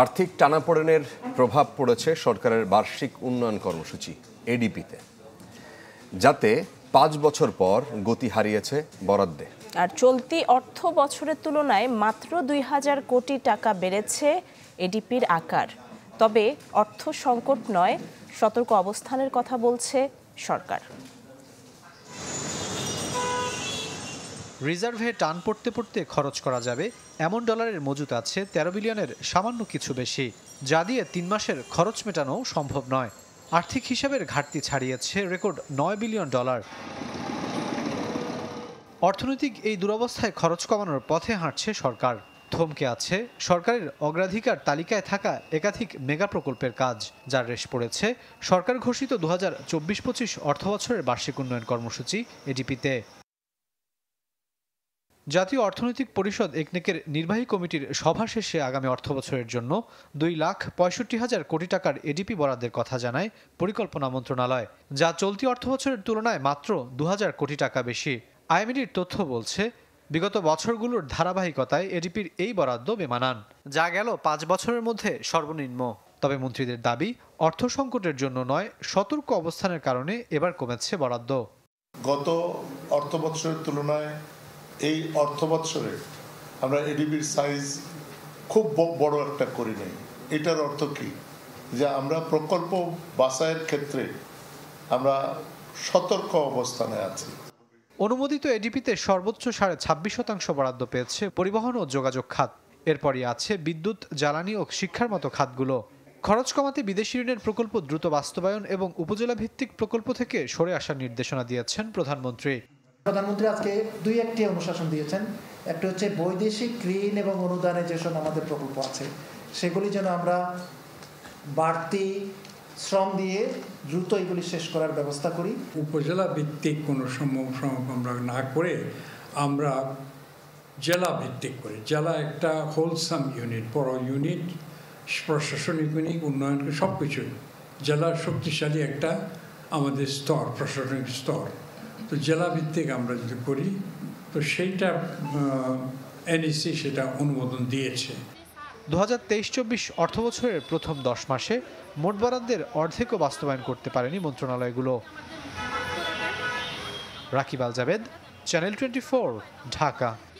আর্থিক টানাপোড়েনের প্রভাব পড়েছে সরকারের বার্ষিক উন্নয়ন কর্মসূচি এডিপিতে যাতে পাঁচ বছর পর গতি হারিয়েছে বরাদ্দে আর চলতি অর্থ বছরের তুলনায় মাত্র দুই হাজার কোটি টাকা বেড়েছে এডিপির আকার তবে অর্থ সংকট নয় সতর্ক অবস্থানের কথা বলছে সরকার রিজার্ভে টান পড়তে পড়তে খরচ করা যাবে এমন ডলারের মজুত আছে ১৩ বিলিয়নের সামান্য কিছু বেশি যা দিয়ে তিন মাসের খরচ মেটানো সম্ভব নয় আর্থিক হিসাবের ঘাটতি ছাড়িয়েছে রেকর্ড নয় বিলিয়ন ডলার অর্থনৈতিক এই দুরবস্থায় খরচ কমানোর পথে হাঁটছে সরকার থমকে আছে সরকারের অগ্রাধিকার তালিকায় থাকা একাধিক মেগা প্রকল্পের কাজ যার রেশ পড়েছে সরকার ঘোষিত দু হাজার চব্বিশ পঁচিশ অর্থবছরের বার্ষিক উন্নয়ন কর্মসূচি এডিপিতে জাতীয় অর্থনৈতিক পরিষদ একনেকের নির্বাহী কমিটির সভা শেষে আগামী অর্থ বছরের জন্য দুই লাখ পঁয়ষট্টি হাজার কোটি টাকার এডিপি বরাদ্দের কথা জানায় পরিকল্পনা মন্ত্রণালয় যা চলতি অর্থ বছরের তুলনায় মাত্র দু কোটি টাকা বেশি আইএমডির তথ্য বলছে বিগত বছরগুলোর ধারাবাহিকতায় এডিপির এই বরাদ্দ বেমানান যা গেল পাঁচ বছরের মধ্যে সর্বনিম্ন তবে মন্ত্রীদের দাবি অর্থ সংকটের জন্য নয় সতর্ক অবস্থানের কারণে এবার কমেছে বরাদ্দ গত অর্থ বছরের তুলনায় এই অর্থ বৎসরে আমরা এডিবির সাইজ খুব বড় একটা করি নাই এটার অর্থ কি যে আমরা প্রকল্প বাসায়ের ক্ষেত্রে আমরা সতর্ক অবস্থানে আছি অনুমোদিত এডিপিতে সর্বোচ্চ সাড়ে ছাব্বিশ শতাংশ বরাদ্দ পেয়েছে পরিবহন ও যোগাযোগ খাত এরপরই আছে বিদ্যুৎ জ্বালানি ও শিক্ষার মতো খাতগুলো খরচ কমাতে বিদেশি ঋণের প্রকল্প দ্রুত বাস্তবায়ন এবং উপজেলা ভিত্তিক প্রকল্প থেকে সরে আসার নির্দেশনা দিয়েছেন প্রধানমন্ত্রী প্রধানমন্ত্রী আজকে দুই একটি অনুশাসন দিয়েছেন একটা হচ্ছে বৈদেশিক ঋণ এবং অনুদানে যেসব আমাদের প্রকল্প আছে সেগুলি যেন আমরা বাড়তি শ্রম দিয়ে দ্রুত এগুলি শেষ করার ব্যবস্থা করি উপজেলা ভিত্তিক কোনো সম্ভব আমরা না করে আমরা জেলা ভিত্তিক করে জেলা একটা হোলসাম ইউনিট বড় ইউনিট প্রশাসনিক ইউনিট উন্নয়ন সব কিছু জেলার শক্তিশালী একটা আমাদের স্তর প্রশাসনিক স্তর তো জেলাভিত্তিক আমরা যদি করি তো সেইটা এনইসি সেটা অনুমোদন দিয়েছে দু হাজার তেইশ চব্বিশ অর্থ বছরের প্রথম দশ মাসে মোট বরাদ্দের অর্ধেকও বাস্তবায়ন করতে পারেনি মন্ত্রণালয়গুলো রাকিব আল জাবেদ চ্যানেল টোয়েন্টি ঢাকা